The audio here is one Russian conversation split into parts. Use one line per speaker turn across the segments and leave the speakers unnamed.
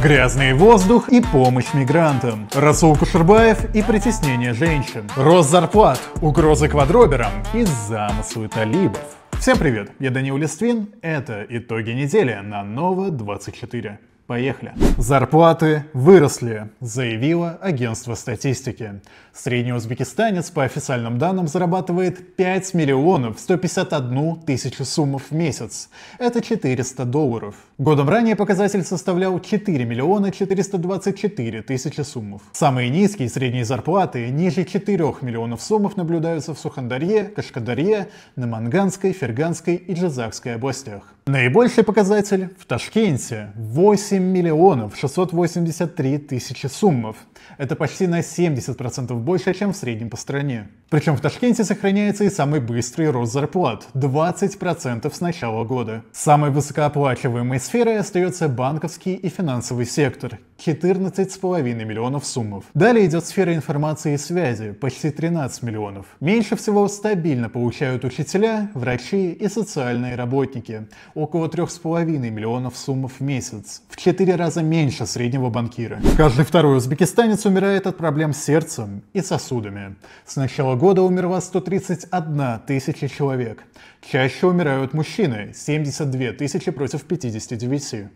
грязный воздух и помощь мигрантам, Расул Кушербаев и притеснение женщин, рост зарплат, угрозы квадроберам и замыслы талибов. Всем привет, я Данил Листвин, это «Итоги недели» на Нова 24. Поехали. Зарплаты выросли, заявило агентство статистики. Средний узбекистанец по официальным данным зарабатывает 5 миллионов 151 тысячу суммов в месяц. Это 400 долларов. Годом ранее показатель составлял 4 миллиона 424 тысячи суммов. Самые низкие средние зарплаты ниже 4 миллионов суммов наблюдаются в Сухандарье, Кашкадарье, Наманганской, Ферганской и Джизакской областях. Наибольший показатель в Ташкенте – 8 7 миллионов 683 тысячи суммов. Это почти на 70% больше, чем в среднем по стране. Причем в Ташкенте сохраняется и самый быстрый рост зарплат – 20% с начала года. Самой высокооплачиваемой сферой остается банковский и финансовый сектор – 14,5 миллионов суммов. Далее идет сфера информации и связи, почти 13 миллионов. Меньше всего стабильно получают учителя, врачи и социальные работники, около 3,5 миллионов суммов в месяц, в 4 раза меньше среднего банкира. Каждый второй узбекистанец умирает от проблем с сердцем и сосудами. С начала года умерло 131 тысяча человек. Чаще умирают мужчины, 72 тысячи против 59.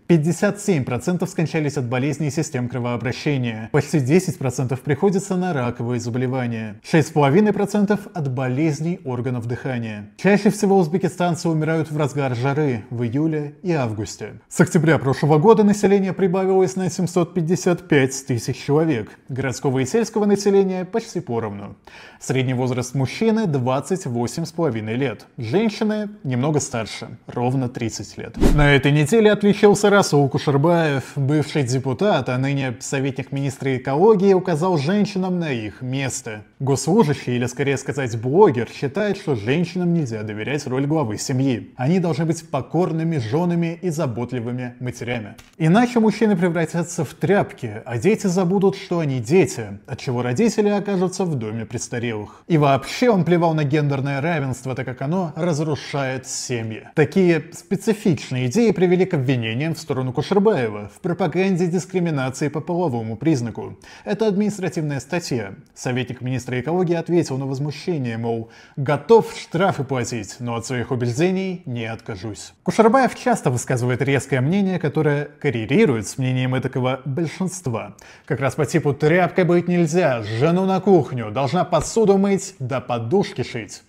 57% скончались от болезней систем кровообращения. Почти 10% приходится на раковые заболевания. 6,5% от болезней органов дыхания. Чаще всего узбекистанцы умирают в разгар жары в июле и августе. С октября прошлого года население прибавилось на 755 тысяч человек. Городского и сельского населения почти поровну. Средний возраст мужчины 28,5 лет. Женщины немного старше, ровно 30 лет. На этой неделе отличился Расул Кушербаев, бывший депутат, Сенат, а ныне советник министра экологии, указал женщинам на их место. Госслужащий, или скорее сказать блогер, считает, что женщинам нельзя доверять роль главы семьи. Они должны быть покорными женами и заботливыми матерями. Иначе мужчины превратятся в тряпки, а дети забудут, что они дети, отчего родители окажутся в доме престарелых. И вообще он плевал на гендерное равенство, так как оно разрушает семьи. Такие специфичные идеи привели к обвинениям в сторону Кушербаева в пропаганде дискриминации дискриминации по половому признаку. Это административная статья. Советник министра экологии ответил на возмущение, мол, готов штрафы платить, но от своих убеждений не откажусь. Кушарбаев часто высказывает резкое мнение, которое коррелирует с мнением этакого большинства. Как раз по типу «тряпкой быть нельзя», «жену на кухню», «должна посуду мыть», «да подушки шить».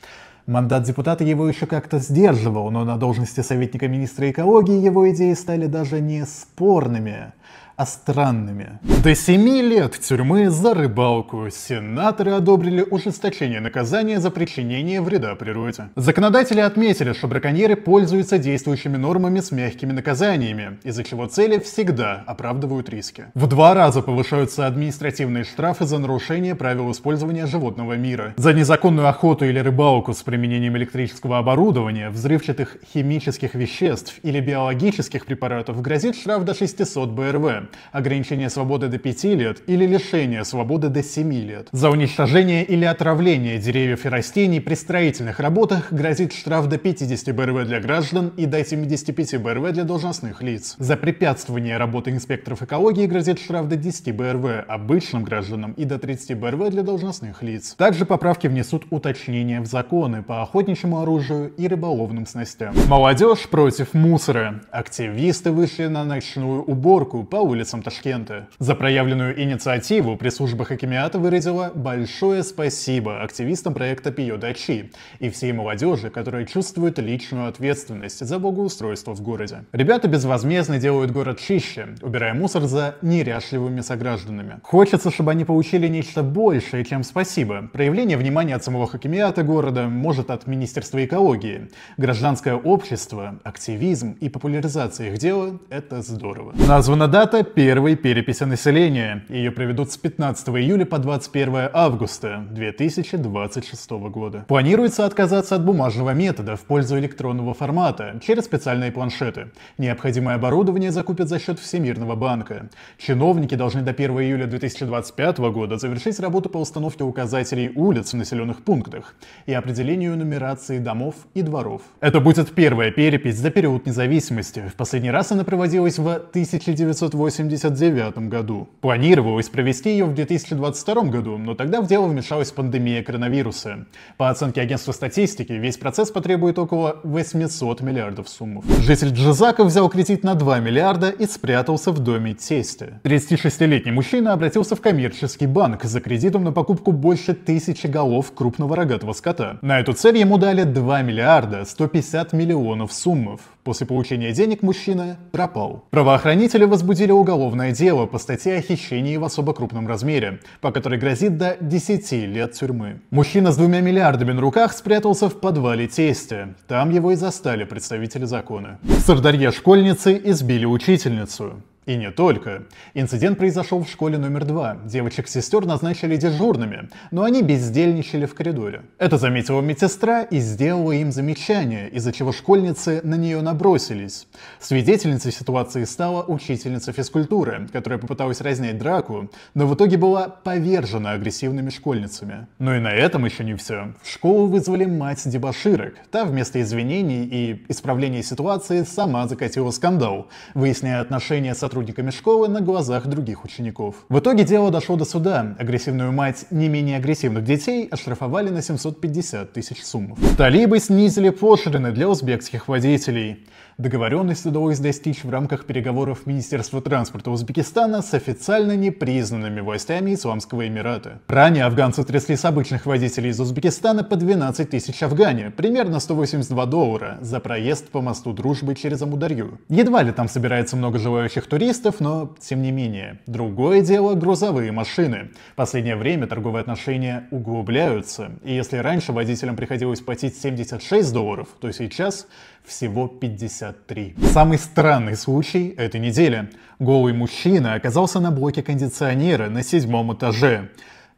Мандат депутата его еще как-то сдерживал, но на должности советника министра экологии его идеи стали даже не спорными а странными. До 7 лет тюрьмы за рыбалку. Сенаторы одобрили ужесточение наказания за причинение вреда природе. Законодатели отметили, что браконьеры пользуются действующими нормами с мягкими наказаниями, из-за чего цели всегда оправдывают риски. В два раза повышаются административные штрафы за нарушение правил использования животного мира. За незаконную охоту или рыбалку с применением электрического оборудования, взрывчатых химических веществ или биологических препаратов грозит штраф до 600 БРВ ограничение свободы до 5 лет или лишение свободы до 7 лет. За уничтожение или отравление деревьев и растений при строительных работах грозит штраф до 50 БРВ для граждан и до 75 БРВ для должностных лиц. За препятствование работы инспекторов экологии грозит штраф до 10 БРВ обычным гражданам и до 30 БРВ для должностных лиц. Также поправки внесут уточнения в законы по охотничьему оружию и рыболовным снастям. Молодежь против мусора. Активисты вышли на ночную уборку по улице улицам Ташкента. За проявленную инициативу пресс-служба Хакимиата выразила большое спасибо активистам проекта Пио Дачи и всей молодежи, которая чувствует личную ответственность за благоустройство в городе. Ребята безвозмездно делают город чище, убирая мусор за неряшливыми согражданами. Хочется, чтобы они получили нечто большее, чем спасибо. Проявление внимания от самого Хакимиата города может от Министерства экологии. Гражданское общество, активизм и популяризация их дела — это здорово. Названа дата первой переписи населения. Ее проведут с 15 июля по 21 августа 2026 года. Планируется отказаться от бумажного метода в пользу электронного формата через специальные планшеты. Необходимое оборудование закупят за счет Всемирного банка. Чиновники должны до 1 июля 2025 года завершить работу по установке указателей улиц в населенных пунктах и определению нумерации домов и дворов. Это будет первая перепись за период независимости. В последний раз она проводилась в 1980 1989 году. Планировалось провести ее в 2022 году, но тогда в дело вмешалась пандемия коронавируса. По оценке агентства статистики, весь процесс потребует около 800 миллиардов сумм. Житель Джазака взял кредит на 2 миллиарда и спрятался в доме тестя. 36-летний мужчина обратился в коммерческий банк за кредитом на покупку больше тысячи голов крупного рогатого скота. На эту цель ему дали 2 миллиарда 150 миллионов суммов. После получения денег мужчина пропал. Правоохранители возбудили уголовное дело по статье о хищении в особо крупном размере, по которой грозит до 10 лет тюрьмы. Мужчина с двумя миллиардами на руках спрятался в подвале тестя. Там его и застали представители закона. В Сырдарье школьницы избили учительницу. И не только. Инцидент произошел в школе номер два. Девочек-сестер назначили дежурными, но они бездельничали в коридоре. Это заметила медсестра и сделала им замечание, из-за чего школьницы на нее набросились. Свидетельницей ситуации стала учительница физкультуры, которая попыталась разнять драку, но в итоге была повержена агрессивными школьницами. Но и на этом еще не все. В школу вызвали мать дебаширок. Та вместо извинений и исправления ситуации сама закатила скандал, выясняя отношения сотрудников сотрудниками школы на глазах других учеников. В итоге дело дошло до суда. Агрессивную мать не менее агрессивных детей оштрафовали на 750 тысяч сумм. Талибы снизили пошлины для узбекских водителей. Договоренность удалось достичь в рамках переговоров Министерства транспорта Узбекистана с официально непризнанными властями Исламского Эмирата. Ранее афганцы трясли с обычных водителей из Узбекистана по 12 тысяч афгане, примерно 182 доллара, за проезд по мосту Дружбы через Амударью. Едва ли там собирается много желающих туристов, но тем не менее. Другое дело грузовые машины. В последнее время торговые отношения углубляются, и если раньше водителям приходилось платить 76 долларов, то сейчас всего 53. Самый странный случай этой недели. Голый мужчина оказался на блоке кондиционера на седьмом этаже.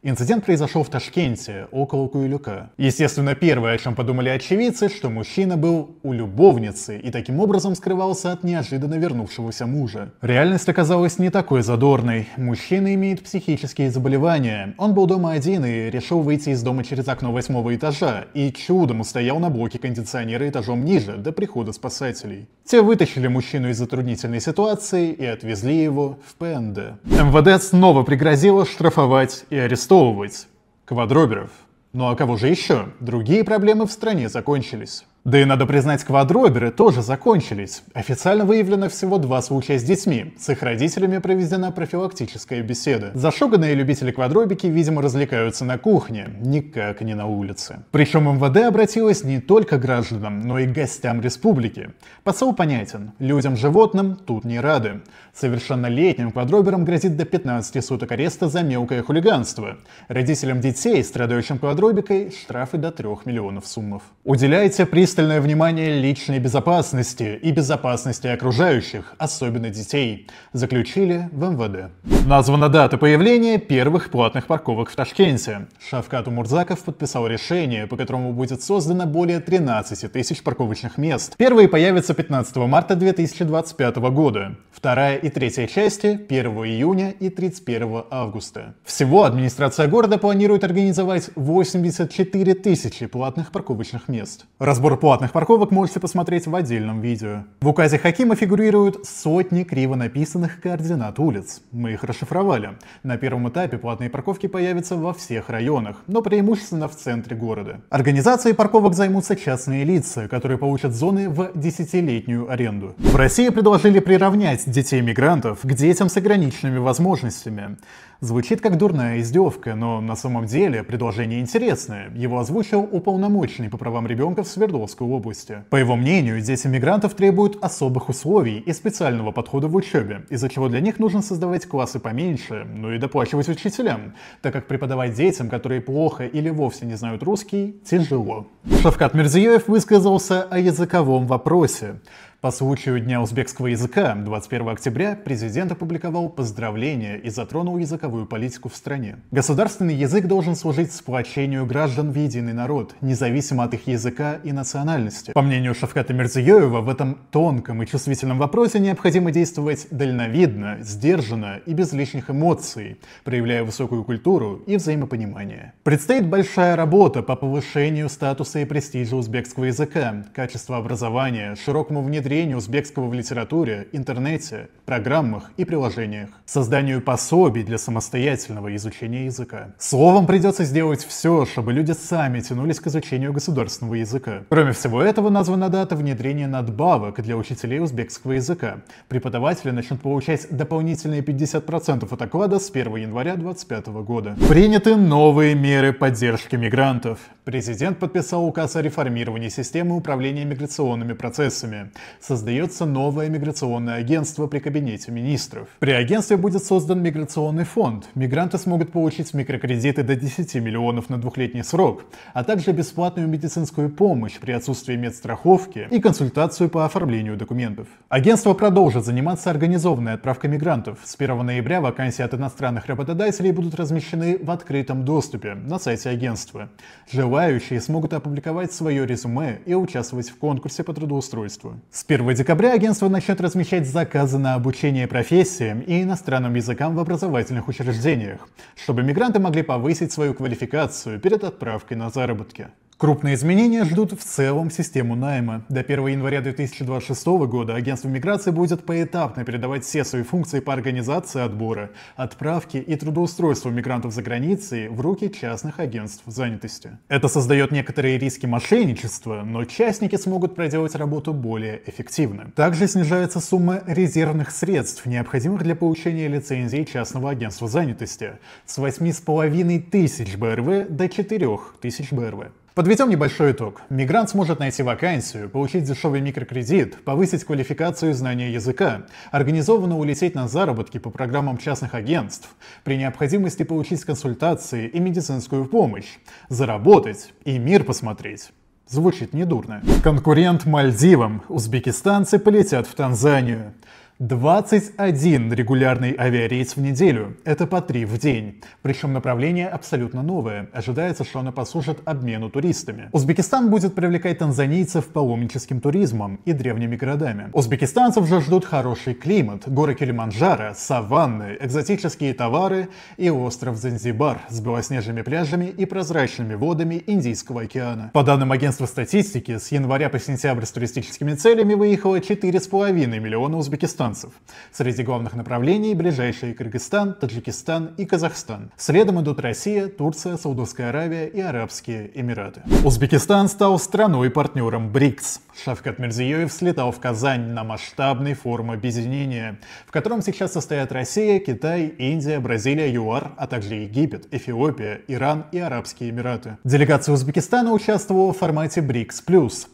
Инцидент произошел в Ташкенте, около Куилюка. Естественно, первое, о чем подумали очевидцы, что мужчина был у любовницы и таким образом скрывался от неожиданно вернувшегося мужа. Реальность оказалась не такой задорной. Мужчина имеет психические заболевания. Он был дома один и решил выйти из дома через окно восьмого этажа и чудом устоял на блоке кондиционера этажом ниже до прихода спасателей. Те вытащили мужчину из затруднительной ситуации и отвезли его в ПНД. МВД снова пригрозило штрафовать и арестовать арестовывать квадроберов. Ну а кого же еще? Другие проблемы в стране закончились. Да и надо признать, квадроберы тоже закончились. Официально выявлено всего два случая с детьми. С их родителями проведена профилактическая беседа. Зашуганные любители квадробики, видимо, развлекаются на кухне, никак не на улице. Причем МВД обратилась не только к гражданам, но и к гостям республики. Посыл понятен. Людям-животным тут не рады. Совершеннолетним квадроберам грозит до 15 суток ареста за мелкое хулиганство. Родителям детей, страдающим квадробикой, штрафы до 3 миллионов суммов. Уделяйте пристальное пристальное внимание личной безопасности и безопасности окружающих, особенно детей, заключили в МВД. Названа дата появления первых платных парковок в Ташкенте. Шавкат Умурзаков подписал решение, по которому будет создано более 13 тысяч парковочных мест. Первые появятся 15 марта 2025 года, вторая и третья части 1 июня и 31 августа. Всего администрация города планирует организовать 84 тысячи платных парковочных мест. Разбор платных парковок можете посмотреть в отдельном видео. В указе Хакима фигурируют сотни криво написанных координат улиц. Мы их расшифровали. На первом этапе платные парковки появятся во всех районах, но преимущественно в центре города. Организацией парковок займутся частные лица, которые получат зоны в десятилетнюю аренду. В России предложили приравнять детей мигрантов к детям с ограниченными возможностями. Звучит как дурная издевка, но на самом деле предложение интересное. Его озвучил уполномоченный по правам ребенка в Свердловской области. По его мнению, дети мигрантов требуют особых условий и специального подхода в учебе, из-за чего для них нужно создавать классы поменьше, ну и доплачивать учителям, так как преподавать детям, которые плохо или вовсе не знают русский, тяжело. Шавкат Мирзиёев высказался о языковом вопросе. По случаю Дня узбекского языка 21 октября президент опубликовал поздравление и затронул языковую политику в стране. Государственный язык должен служить сплочению граждан в единый народ, независимо от их языка и национальности. По мнению Шавката Мирзиёева, в этом тонком и чувствительном вопросе необходимо действовать дальновидно, сдержанно и без лишних эмоций, проявляя высокую культуру и взаимопонимание. Предстоит большая работа по повышению статуса и престижа узбекского языка, качества образования, широкому внедрению внедрению узбекского в литературе, интернете, программах и приложениях, созданию пособий для самостоятельного изучения языка. Словом, придется сделать все, чтобы люди сами тянулись к изучению государственного языка. Кроме всего этого, названа дата внедрения надбавок для учителей узбекского языка. Преподаватели начнут получать дополнительные 50% от оклада с 1 января 2025 года. Приняты новые меры поддержки мигрантов. Президент подписал указ о реформировании системы управления миграционными процессами создается новое миграционное агентство при Кабинете министров. При агентстве будет создан миграционный фонд. Мигранты смогут получить микрокредиты до 10 миллионов на двухлетний срок, а также бесплатную медицинскую помощь при отсутствии медстраховки и консультацию по оформлению документов. Агентство продолжит заниматься организованной отправкой мигрантов. С 1 ноября вакансии от иностранных работодателей будут размещены в открытом доступе на сайте агентства. Желающие смогут опубликовать свое резюме и участвовать в конкурсе по трудоустройству. С 1 декабря агентство начнет размещать заказы на обучение профессиям и иностранным языкам в образовательных учреждениях, чтобы мигранты могли повысить свою квалификацию перед отправкой на заработки. Крупные изменения ждут в целом систему найма. До 1 января 2026 года агентство миграции будет поэтапно передавать все свои функции по организации отбора, отправке и трудоустройству мигрантов за границей в руки частных агентств занятости. Это создает некоторые риски мошенничества, но частники смогут проделать работу более эффективно. Также снижается сумма резервных средств, необходимых для получения лицензии частного агентства занятости, с 8,5 тысяч БРВ до 4 тысяч БРВ. Подведем небольшой итог. Мигрант сможет найти вакансию, получить дешевый микрокредит, повысить квалификацию и знания языка, организованно улететь на заработки по программам частных агентств, при необходимости получить консультации и медицинскую помощь, заработать и мир посмотреть. Звучит недурно. Конкурент Мальдивам. Узбекистанцы полетят в Танзанию. 21 регулярный авиарейс в неделю. Это по 3 в день. Причем направление абсолютно новое. Ожидается, что оно послужит обмену туристами. Узбекистан будет привлекать танзанийцев паломническим туризмом и древними городами. Узбекистанцев же ждут хороший климат, горы Килиманджаро, саванны, экзотические товары и остров Занзибар с белоснежными пляжами и прозрачными водами Индийского океана. По данным агентства статистики, с января по сентябрь с туристическими целями выехало 4,5 миллиона узбекистанцев финансов. Среди главных направлений ближайшие Кыргызстан, Таджикистан и Казахстан. Следом идут Россия, Турция, Саудовская Аравия и Арабские Эмираты. Узбекистан стал страной-партнером БРИКС. Шавкат Мирзиёев слетал в Казань на масштабный форум объединения, в котором сейчас состоят Россия, Китай, Индия, Бразилия, ЮАР, а также Египет, Эфиопия, Иран и Арабские Эмираты. Делегация Узбекистана участвовала в формате БРИКС+.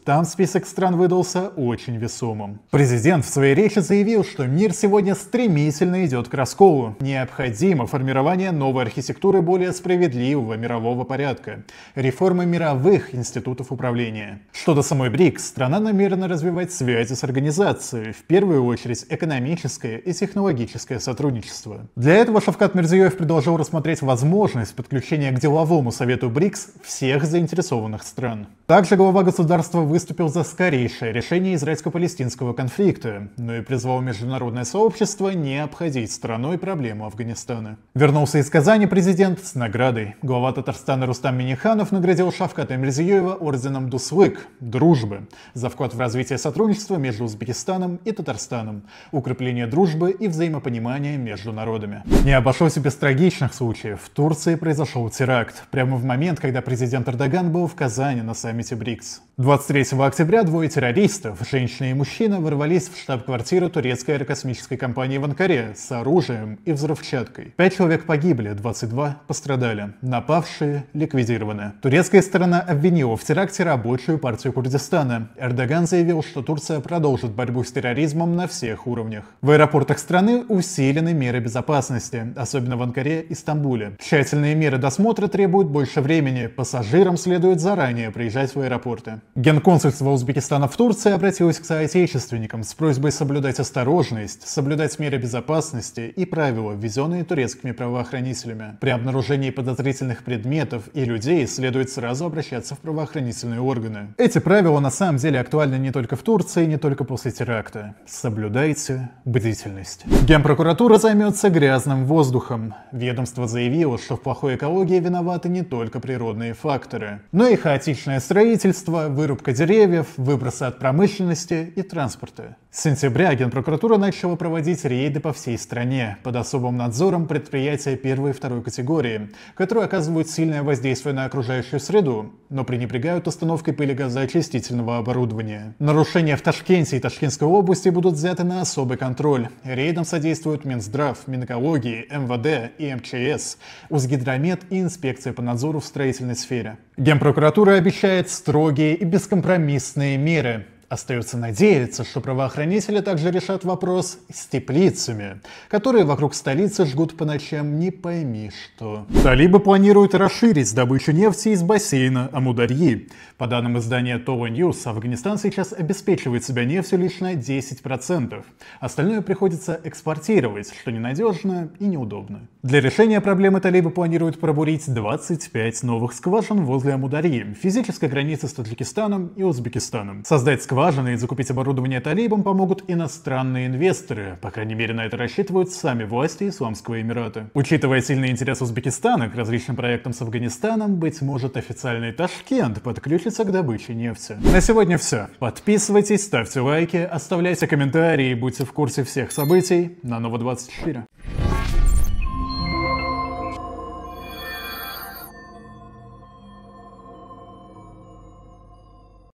Там список стран выдался очень весомым. Президент в своей речи заявил, что мир сегодня стремительно идет к расколу. Необходимо формирование новой архитектуры более справедливого мирового порядка, реформа мировых институтов управления. Что до самой БРИКС, страна намерена развивать связи с организацией, в первую очередь экономическое и технологическое сотрудничество. Для этого Шавкат Мирзиёев предложил рассмотреть возможность подключения к деловому совету БРИКС всех заинтересованных стран. Также глава государства выступил за скорейшее решение израильско-палестинского конфликта, но и призвал между международное сообщество не обходить страной проблему Афганистана. Вернулся из Казани президент с наградой. Глава Татарстана Рустам Миниханов наградил Шавката Эмельзиева орденом Дуслык – дружбы за вклад в развитие сотрудничества между Узбекистаном и Татарстаном, укрепление дружбы и взаимопонимания между народами. Не обошлось и без трагичных случаев. В Турции произошел теракт, прямо в момент, когда президент Эрдоган был в Казани на саммите БРИКС. 23 октября двое террористов, женщина и мужчина, ворвались в штаб-квартиру турецкой Корейской аэрокосмической компании в Анкаре с оружием и взрывчаткой. Пять человек погибли, 22 пострадали. Напавшие ликвидированы. Турецкая сторона обвинила в теракте рабочую партию Курдистана. Эрдоган заявил, что Турция продолжит борьбу с терроризмом на всех уровнях. В аэропортах страны усилены меры безопасности, особенно в Анкаре и Стамбуле. Тщательные меры досмотра требуют больше времени. Пассажирам следует заранее приезжать в аэропорты. Генконсульство Узбекистана в Турции обратилось к соотечественникам с просьбой соблюдать осторожность осторожность, соблюдать меры безопасности и правила, ввезенные турецкими правоохранителями. При обнаружении подозрительных предметов и людей следует сразу обращаться в правоохранительные органы. Эти правила на самом деле актуальны не только в Турции, не только после теракта. Соблюдайте бдительность. Генпрокуратура займется грязным воздухом. Ведомство заявило, что в плохой экологии виноваты не только природные факторы, но и хаотичное строительство, вырубка деревьев, выбросы от промышленности и транспорта. С сентября Генпрокуратура прокуратура начала проводить рейды по всей стране под особым надзором предприятия первой и второй категории, которые оказывают сильное воздействие на окружающую среду, но пренебрегают установкой пыли газоочистительного оборудования. Нарушения в Ташкенте и Ташкентской области будут взяты на особый контроль. Рейдам содействуют Минздрав, Минэкологии, МВД и МЧС, Узгидромет и инспекция по надзору в строительной сфере. Генпрокуратура обещает строгие и бескомпромиссные меры – Остается надеяться, что правоохранители также решат вопрос с теплицами, которые вокруг столицы жгут по ночам не пойми что. Талибы планируют расширить добычу нефти из бассейна Амударьи. По данным издания Това News, Афганистан сейчас обеспечивает себя нефтью лишь на 10%. Остальное приходится экспортировать, что ненадежно и неудобно. Для решения проблемы талибы планируют пробурить 25 новых скважин возле Амударьи, физической границы с Таджикистаном и Узбекистаном. Создать скважины Важно, и закупить оборудование талибам помогут иностранные инвесторы. По крайней мере, на это рассчитывают сами власти Исламского Эмирата. Учитывая сильный интерес Узбекистана к различным проектам с Афганистаном, быть может официальный Ташкент подключится к добыче нефти. На сегодня все. Подписывайтесь, ставьте лайки, оставляйте комментарии и будьте в курсе всех событий на Ново24.